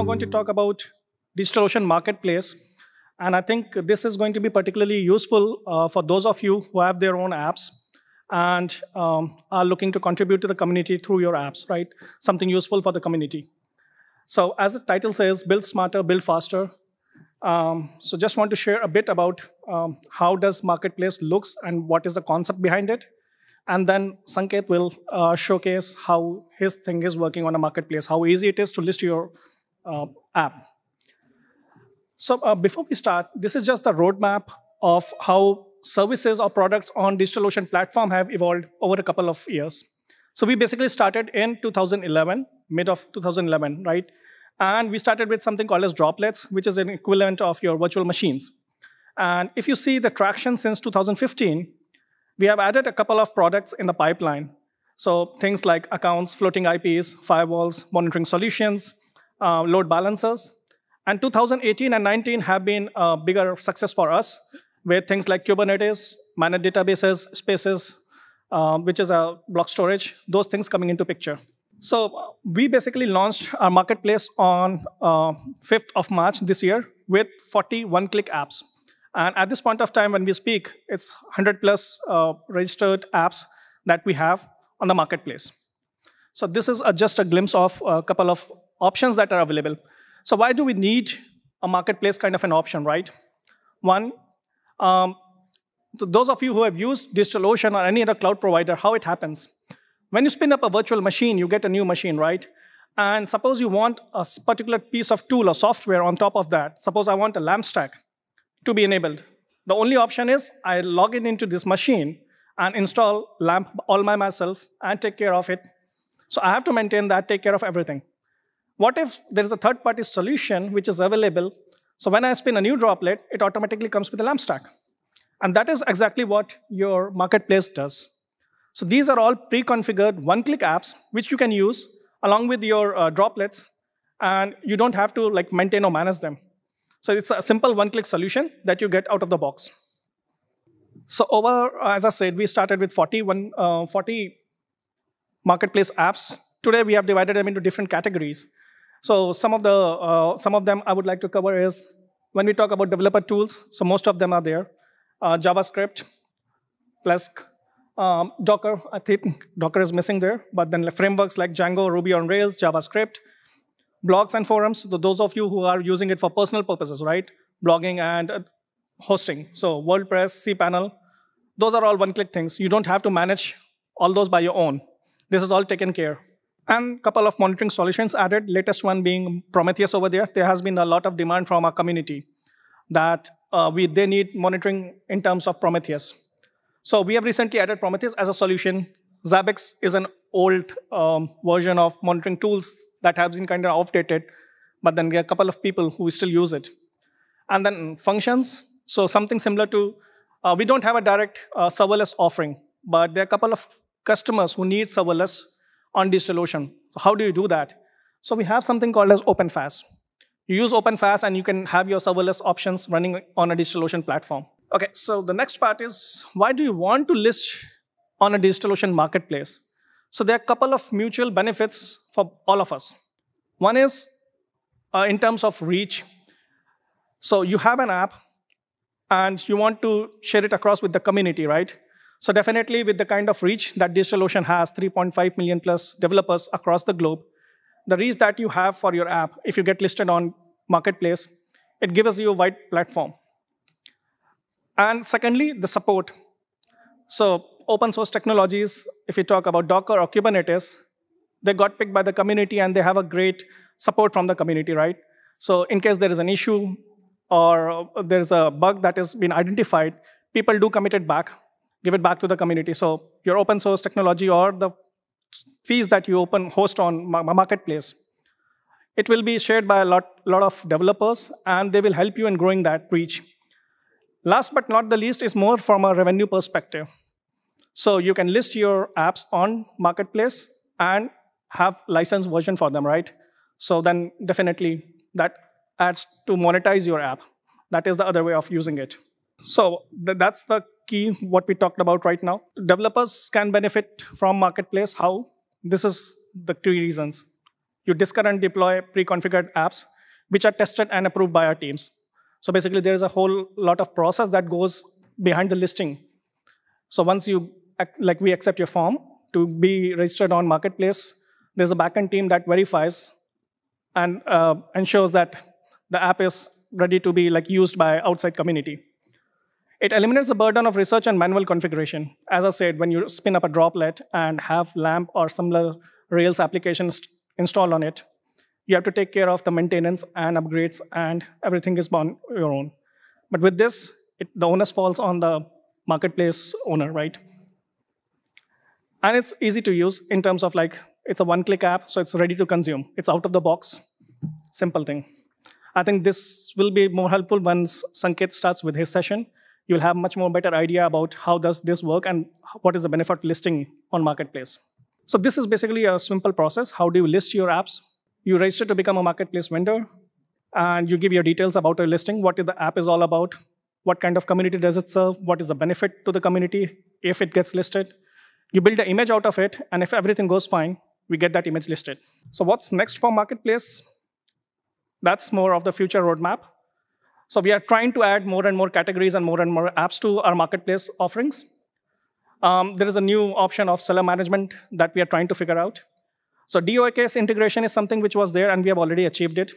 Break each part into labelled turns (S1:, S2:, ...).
S1: now going to talk about digital ocean marketplace. And I think this is going to be particularly useful uh, for those of you who have their own apps and um, are looking to contribute to the community through your apps, right? Something useful for the community. So as the title says, build smarter, build faster. Um, so just want to share a bit about um, how does marketplace looks and what is the concept behind it. And then Sanket will uh, showcase how his thing is working on a marketplace, how easy it is to list your uh, app. So uh, before we start, this is just the roadmap of how services or products on DigitalOcean platform have evolved over a couple of years. So we basically started in 2011, mid of 2011, right? And we started with something called as droplets, which is an equivalent of your virtual machines. And if you see the traction since 2015, we have added a couple of products in the pipeline. So things like accounts, floating IPs, firewalls, monitoring solutions, uh, load balancers. And 2018 and 19 have been a uh, bigger success for us, with things like Kubernetes, managed databases, spaces, uh, which is a block storage, those things coming into picture. So uh, we basically launched our marketplace on uh, 5th of March this year with 40 one-click apps. And at this point of time, when we speak, it's 100 plus uh, registered apps that we have on the marketplace. So this is a, just a glimpse of a couple of options that are available. So why do we need a marketplace kind of an option, right? One, um, those of you who have used DigitalOcean or any other cloud provider, how it happens. When you spin up a virtual machine, you get a new machine, right? And suppose you want a particular piece of tool or software on top of that. Suppose I want a LAMP stack to be enabled. The only option is I log in into this machine and install LAMP all by myself and take care of it. So I have to maintain that, take care of everything. What if there is a third-party solution which is available? So when I spin a new droplet, it automatically comes with a LAMP stack. And that is exactly what your marketplace does. So these are all pre-configured one-click apps which you can use along with your uh, droplets, and you don't have to like maintain or manage them. So it's a simple one-click solution that you get out of the box. So over, uh, as I said, we started with 40, one, uh, 40 marketplace apps. Today we have divided them into different categories. So some of, the, uh, some of them I would like to cover is when we talk about developer tools, so most of them are there. Uh, JavaScript, Flask, um, Docker, I think Docker is missing there, but then frameworks like Django, Ruby on Rails, JavaScript, blogs and forums, so those of you who are using it for personal purposes, right? Blogging and uh, hosting, so WordPress, cPanel, those are all one-click things. You don't have to manage all those by your own. This is all taken care and couple of monitoring solutions added, latest one being Prometheus over there. There has been a lot of demand from our community that uh, we, they need monitoring in terms of Prometheus. So we have recently added Prometheus as a solution. Zabbix is an old um, version of monitoring tools that has been kind of outdated, but then there are a couple of people who still use it. And then functions, so something similar to, uh, we don't have a direct uh, serverless offering, but there are a couple of customers who need serverless on DigitalOcean, So how do you do that? So we have something called as OpenFAS. You use OpenFAS and you can have your serverless options running on a DigitalOcean platform. Okay, so the next part is why do you want to list on a DigitalOcean marketplace? So there are a couple of mutual benefits for all of us. One is uh, in terms of reach. So you have an app and you want to share it across with the community, right? So definitely with the kind of reach that DigitalOcean has, 3.5 million plus developers across the globe, the reach that you have for your app, if you get listed on marketplace, it gives you a wide platform. And secondly, the support. So open source technologies, if you talk about Docker or Kubernetes, they got picked by the community and they have a great support from the community, right? So in case there is an issue or there's a bug that has been identified, people do commit it back give it back to the community. So your open source technology or the fees that you open host on marketplace, it will be shared by a lot, lot of developers, and they will help you in growing that reach. Last but not the least is more from a revenue perspective. So you can list your apps on marketplace and have license version for them, right? So then definitely that adds to monetize your app. That is the other way of using it. So th that's the key, what we talked about right now. Developers can benefit from marketplace. How? This is the three reasons. You discover and deploy pre-configured apps, which are tested and approved by our teams. So basically, there is a whole lot of process that goes behind the listing. So once you, like we accept your form to be registered on marketplace, there's a backend team that verifies and uh, ensures that the app is ready to be like used by outside community. It eliminates the burden of research and manual configuration. As I said, when you spin up a droplet and have LAMP or similar Rails applications installed on it, you have to take care of the maintenance and upgrades, and everything is on your own. But with this, it, the onus falls on the marketplace owner, right? And it's easy to use in terms of like, it's a one-click app, so it's ready to consume. It's out of the box, simple thing. I think this will be more helpful once Sanket starts with his session you will have much more better idea about how does this work and what is the benefit of listing on marketplace. So this is basically a simple process. How do you list your apps? You register to become a marketplace vendor, and you give your details about your listing, what the app is all about, what kind of community does it serve, what is the benefit to the community if it gets listed. You build an image out of it, and if everything goes fine, we get that image listed. So what's next for marketplace? That's more of the future roadmap. So we are trying to add more and more categories and more and more apps to our marketplace offerings. Um, there is a new option of seller management that we are trying to figure out. So DOKS integration is something which was there, and we have already achieved it.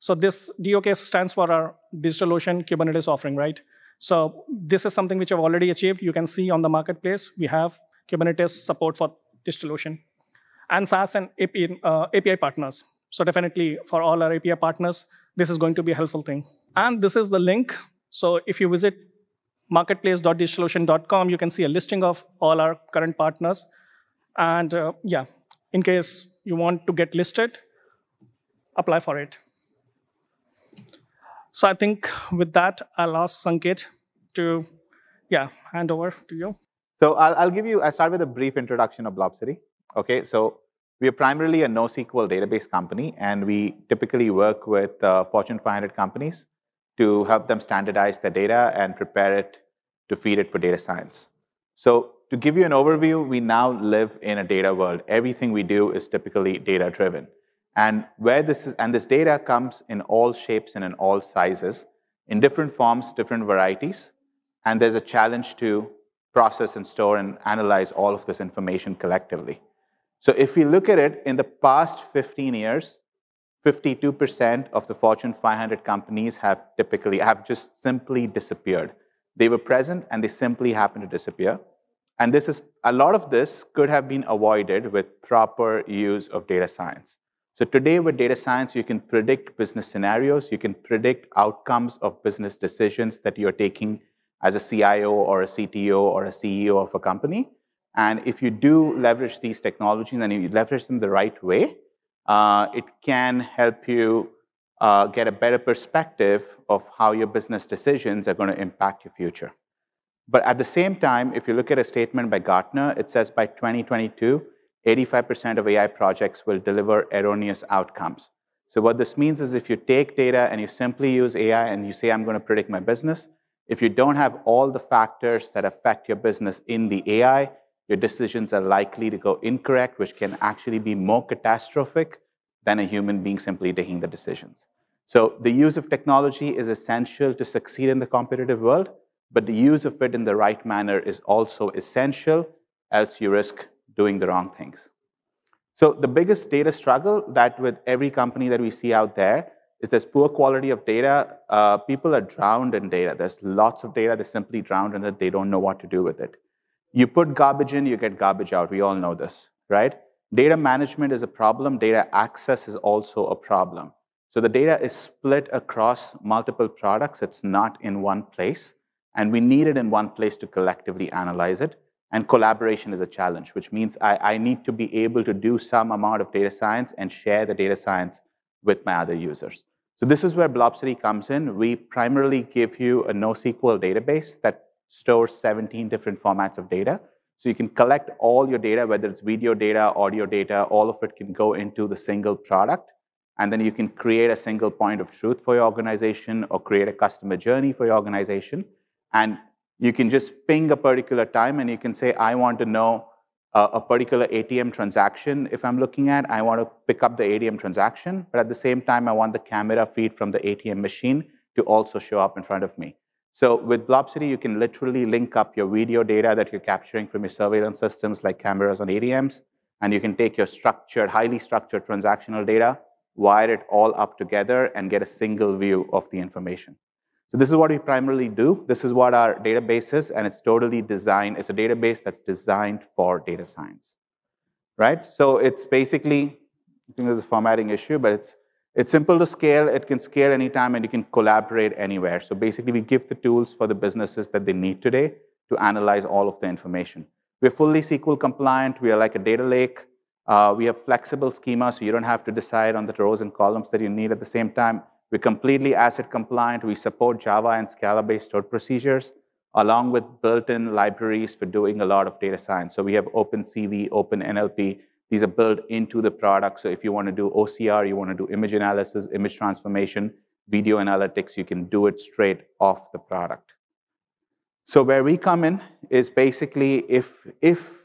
S1: So this DOKS stands for our DigitalOcean Kubernetes offering, right? So this is something which I've already achieved. You can see on the marketplace, we have Kubernetes support for DigitalOcean and SaaS and API, uh, API partners. So definitely for all our API partners, this is going to be a helpful thing. And this is the link. So if you visit marketplace.digitalocean.com, you can see a listing of all our current partners. And uh, yeah, in case you want to get listed, apply for it. So I think with that, I'll ask Sankit to, yeah, hand over to you.
S2: So I'll, I'll give you, I start with a brief introduction of City. Okay, so we are primarily a NoSQL database company, and we typically work with uh, Fortune 500 companies to help them standardize their data and prepare it to feed it for data science. So to give you an overview, we now live in a data world. Everything we do is typically data driven. And where this is, and this data comes in all shapes and in all sizes, in different forms, different varieties. And there's a challenge to process and store and analyze all of this information collectively. So if we look at it, in the past 15 years, 52% of the Fortune 500 companies have typically have just simply disappeared. They were present and they simply happened to disappear. And this is a lot of this could have been avoided with proper use of data science. So today with data science, you can predict business scenarios, you can predict outcomes of business decisions that you're taking as a CIO or a CTO or a CEO of a company. And if you do leverage these technologies and you leverage them the right way, uh, it can help you uh, get a better perspective of how your business decisions are going to impact your future. But at the same time, if you look at a statement by Gartner, it says by 2022, 85% of AI projects will deliver erroneous outcomes. So what this means is if you take data and you simply use AI and you say, I'm going to predict my business, if you don't have all the factors that affect your business in the AI, your decisions are likely to go incorrect, which can actually be more catastrophic than a human being simply taking the decisions. So the use of technology is essential to succeed in the competitive world, but the use of it in the right manner is also essential, else you risk doing the wrong things. So the biggest data struggle that with every company that we see out there is this poor quality of data. Uh, people are drowned in data. There's lots of data. They're simply drowned in it. They don't know what to do with it. You put garbage in, you get garbage out. We all know this, right? Data management is a problem. Data access is also a problem. So the data is split across multiple products. It's not in one place. And we need it in one place to collectively analyze it. And collaboration is a challenge, which means I, I need to be able to do some amount of data science and share the data science with my other users. So this is where Blob City comes in. We primarily give you a NoSQL database that stores 17 different formats of data. So you can collect all your data, whether it's video data, audio data, all of it can go into the single product. And then you can create a single point of truth for your organization or create a customer journey for your organization. And you can just ping a particular time and you can say, I want to know uh, a particular ATM transaction if I'm looking at. I want to pick up the ATM transaction, but at the same time, I want the camera feed from the ATM machine to also show up in front of me. So with Blobcity, you can literally link up your video data that you're capturing from your surveillance systems like cameras on ADMs, and you can take your structured, highly structured transactional data, wire it all up together, and get a single view of the information. So this is what we primarily do. This is what our database is, and it's totally designed. It's a database that's designed for data science, right? So it's basically, I think there's a formatting issue, but it's it's simple to scale, it can scale anytime, and you can collaborate anywhere. So basically, we give the tools for the businesses that they need today to analyze all of the information. We're fully SQL compliant, we are like a data lake. Uh, we have flexible schema, so you don't have to decide on the rows and columns that you need at the same time. We're completely asset compliant. We support Java and Scala-based stored procedures, along with built-in libraries for doing a lot of data science. So we have OpenCV, OpenNLP, these are built into the product. So if you want to do OCR, you want to do image analysis, image transformation, video analytics, you can do it straight off the product. So where we come in is basically if, if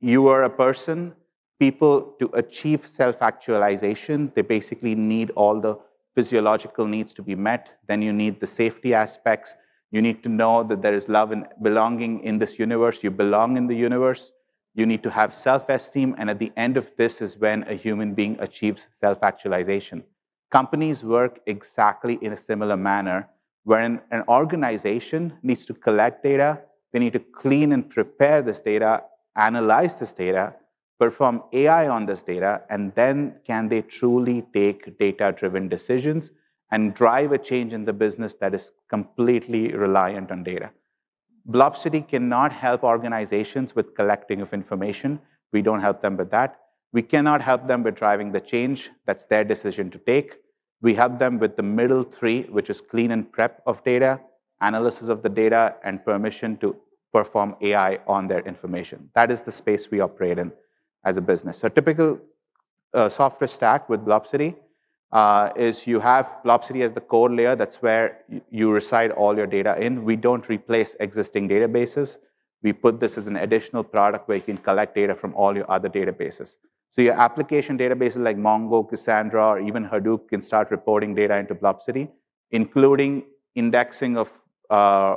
S2: you are a person, people to achieve self-actualization, they basically need all the physiological needs to be met. Then you need the safety aspects. You need to know that there is love and belonging in this universe. You belong in the universe. You need to have self esteem. And at the end of this is when a human being achieves self actualization. Companies work exactly in a similar manner, When an organization needs to collect data, they need to clean and prepare this data, analyze this data, perform AI on this data, and then can they truly take data driven decisions and drive a change in the business that is completely reliant on data. Blob City cannot help organizations with collecting of information. We don't help them with that. We cannot help them with driving the change. That's their decision to take. We help them with the middle three, which is clean and prep of data, analysis of the data, and permission to perform AI on their information. That is the space we operate in as a business. So typical uh, software stack with Blob City uh, is you have Blobcity as the core layer. That's where you reside all your data in. We don't replace existing databases. We put this as an additional product where you can collect data from all your other databases. So your application databases like Mongo, Cassandra, or even Hadoop can start reporting data into Blobcity, including indexing of uh,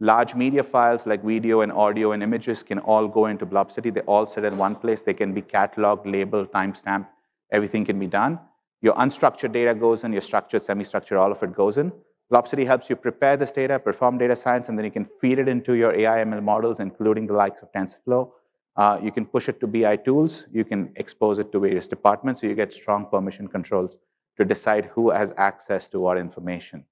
S2: large media files like video and audio and images can all go into Blobcity. They all sit in one place. They can be cataloged, labeled, timestamped. Everything can be done. Your unstructured data goes in, your structured, semi-structured, all of it goes in. Lopsity helps you prepare this data, perform data science, and then you can feed it into your AI ML models, including the likes of TensorFlow. Uh, you can push it to BI tools. You can expose it to various departments, so you get strong permission controls to decide who has access to what information.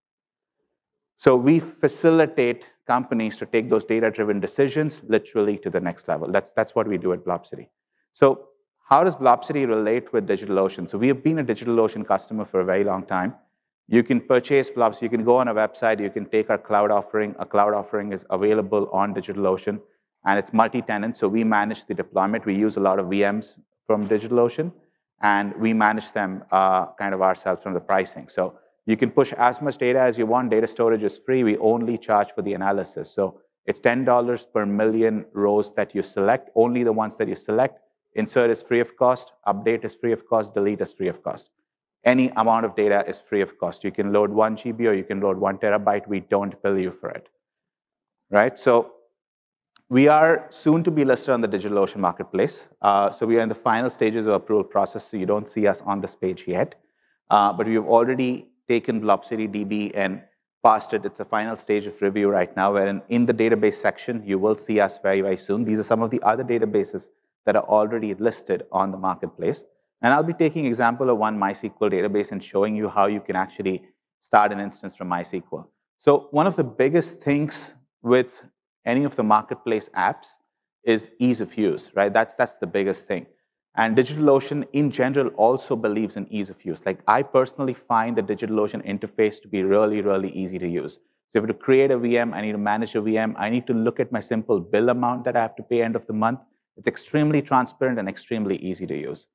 S2: So we facilitate companies to take those data-driven decisions literally to the next level. That's, that's what we do at Blob City. So how does Blobcity relate with DigitalOcean? So we have been a DigitalOcean customer for a very long time. You can purchase Blobs. You can go on our website. You can take our cloud offering. A cloud offering is available on DigitalOcean, and it's multi-tenant. So we manage the deployment. We use a lot of VMs from DigitalOcean, and we manage them uh, kind of ourselves from the pricing. So you can push as much data as you want. Data storage is free. We only charge for the analysis. So it's $10 per million rows that you select, only the ones that you select. Insert is free of cost, update is free of cost, delete is free of cost. Any amount of data is free of cost. You can load one GB or you can load one terabyte. We don't bill you for it, right? So we are soon to be listed on the DigitalOcean marketplace. Uh, so we are in the final stages of approval process, so you don't see us on this page yet. Uh, but we've already taken DB and passed it. It's a final stage of review right now, where in, in the database section, you will see us very, very soon. These are some of the other databases that are already listed on the marketplace. And I'll be taking example of one MySQL database and showing you how you can actually start an instance from MySQL. So one of the biggest things with any of the marketplace apps is ease of use, right? That's, that's the biggest thing. And DigitalOcean in general also believes in ease of use. Like I personally find the DigitalOcean interface to be really, really easy to use. So if I to create a VM, I need to manage a VM. I need to look at my simple bill amount that I have to pay end of the month. It's extremely transparent and extremely easy to use.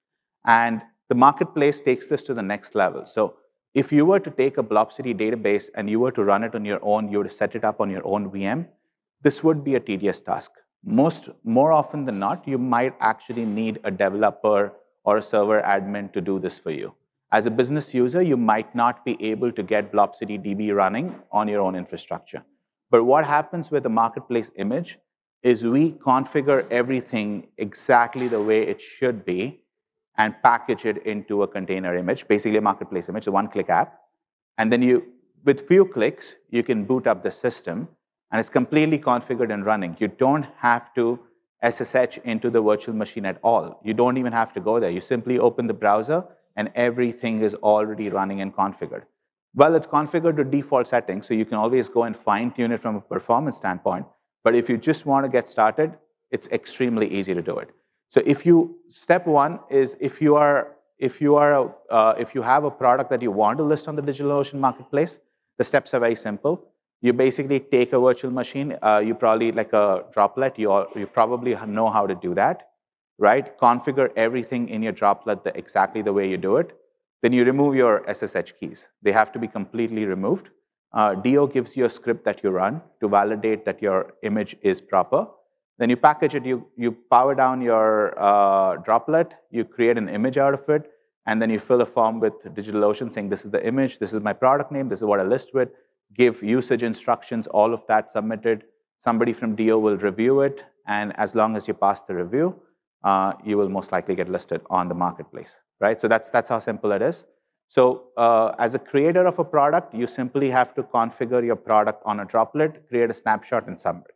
S2: And the marketplace takes this to the next level. So if you were to take a Blobcity database and you were to run it on your own, you were to set it up on your own VM, this would be a tedious task. Most, more often than not, you might actually need a developer or a server admin to do this for you. As a business user, you might not be able to get Blobcity DB running on your own infrastructure. But what happens with a marketplace image is we configure everything exactly the way it should be and package it into a container image, basically a marketplace image, a one-click app. And then you, with few clicks, you can boot up the system, and it's completely configured and running. You don't have to SSH into the virtual machine at all. You don't even have to go there. You simply open the browser, and everything is already running and configured. Well, it's configured to default settings, so you can always go and fine-tune it from a performance standpoint, but if you just want to get started, it's extremely easy to do it. So if you step one is if you are if you are a, uh, if you have a product that you want to list on the DigitalOcean marketplace, the steps are very simple. You basically take a virtual machine. Uh, you probably like a droplet. You all, you probably know how to do that, right? Configure everything in your droplet the, exactly the way you do it. Then you remove your SSH keys. They have to be completely removed. Uh, DO gives you a script that you run to validate that your image is proper. Then you package it, you, you power down your uh, droplet, you create an image out of it, and then you fill a form with DigitalOcean saying, this is the image, this is my product name, this is what I list with, give usage instructions, all of that submitted. Somebody from DO will review it, and as long as you pass the review, uh, you will most likely get listed on the marketplace, right? So that's, that's how simple it is. So uh, as a creator of a product, you simply have to configure your product on a droplet, create a snapshot, and submit,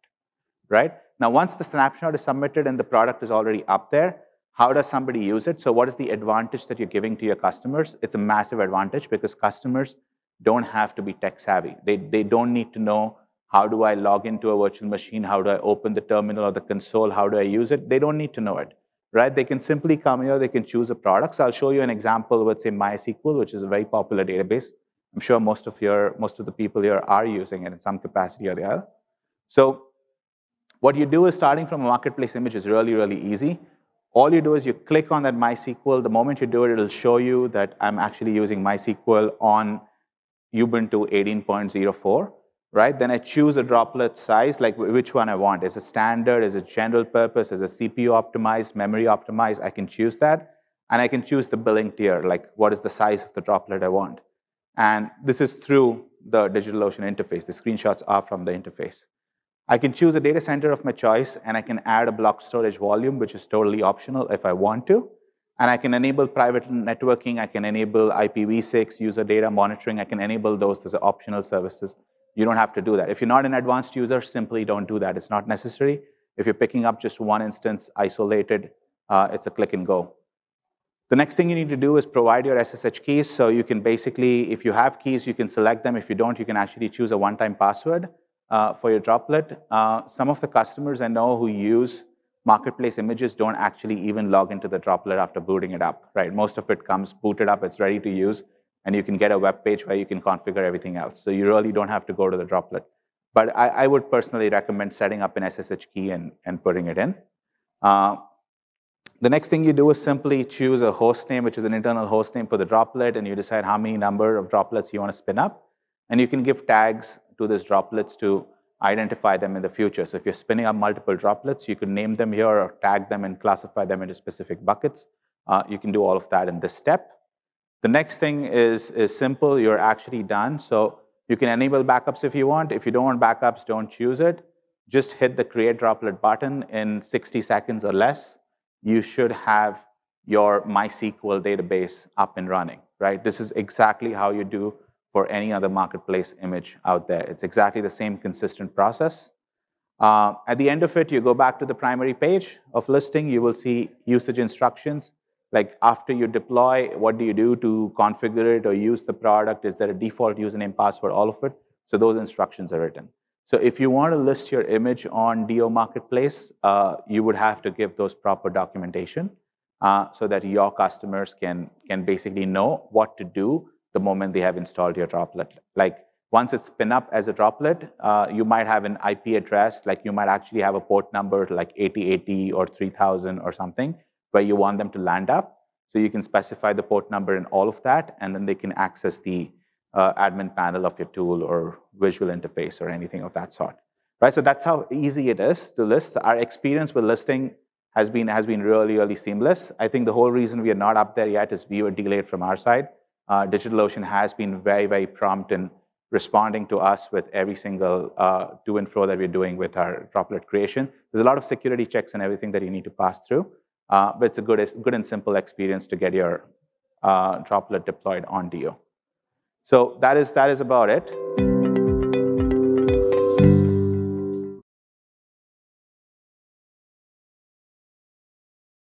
S2: right? Now, once the snapshot is submitted and the product is already up there, how does somebody use it? So what is the advantage that you're giving to your customers? It's a massive advantage because customers don't have to be tech savvy. They, they don't need to know how do I log into a virtual machine? How do I open the terminal or the console? How do I use it? They don't need to know it right? They can simply come here, they can choose a product. So I'll show you an example with, say, MySQL, which is a very popular database. I'm sure most of, your, most of the people here are using it in some capacity or the other. So what you do is starting from a marketplace image is really, really easy. All you do is you click on that MySQL. The moment you do it, it'll show you that I'm actually using MySQL on Ubuntu 18.04 right? Then I choose a droplet size, like which one I want. Is it standard? Is it general purpose? Is it CPU optimized, memory optimized? I can choose that. And I can choose the billing tier, like what is the size of the droplet I want. And this is through the DigitalOcean interface. The screenshots are from the interface. I can choose a data center of my choice, and I can add a block storage volume, which is totally optional if I want to. And I can enable private networking. I can enable IPv6 user data monitoring. I can enable those. Those are optional services you don't have to do that. If you're not an advanced user, simply don't do that. It's not necessary. If you're picking up just one instance isolated, uh, it's a click and go. The next thing you need to do is provide your SSH keys. So you can basically, if you have keys, you can select them. If you don't, you can actually choose a one-time password uh, for your droplet. Uh, some of the customers I know who use marketplace images don't actually even log into the droplet after booting it up, right? Most of it comes booted up, it's ready to use and you can get a web page where you can configure everything else. So you really don't have to go to the droplet. But I, I would personally recommend setting up an SSH key and, and putting it in. Uh, the next thing you do is simply choose a host name, which is an internal host name for the droplet, and you decide how many number of droplets you want to spin up. And you can give tags to these droplets to identify them in the future. So if you're spinning up multiple droplets, you can name them here or tag them and classify them into specific buckets. Uh, you can do all of that in this step. The next thing is, is simple. You're actually done. So you can enable backups if you want. If you don't want backups, don't choose it. Just hit the create droplet button in 60 seconds or less. You should have your MySQL database up and running, right? This is exactly how you do for any other marketplace image out there. It's exactly the same consistent process. Uh, at the end of it, you go back to the primary page of listing. You will see usage instructions like after you deploy, what do you do to configure it or use the product? Is there a default username, password, all of it? So those instructions are written. So if you want to list your image on DO Marketplace, uh, you would have to give those proper documentation uh, so that your customers can, can basically know what to do the moment they have installed your droplet. Like once it's spin up as a droplet, uh, you might have an IP address, like you might actually have a port number like 8080 or 3000 or something where you want them to land up. So you can specify the port number and all of that, and then they can access the uh, admin panel of your tool or visual interface or anything of that sort. Right, so that's how easy it is to list. Our experience with listing has been, has been really, really seamless. I think the whole reason we are not up there yet is we were delayed from our side. Uh, DigitalOcean has been very, very prompt in responding to us with every single uh, to and fro that we're doing with our droplet creation. There's a lot of security checks and everything that you need to pass through. Uh, but it's a good, good and simple experience to get your uh, droplet deployed onto you. So that is,
S1: that is about it.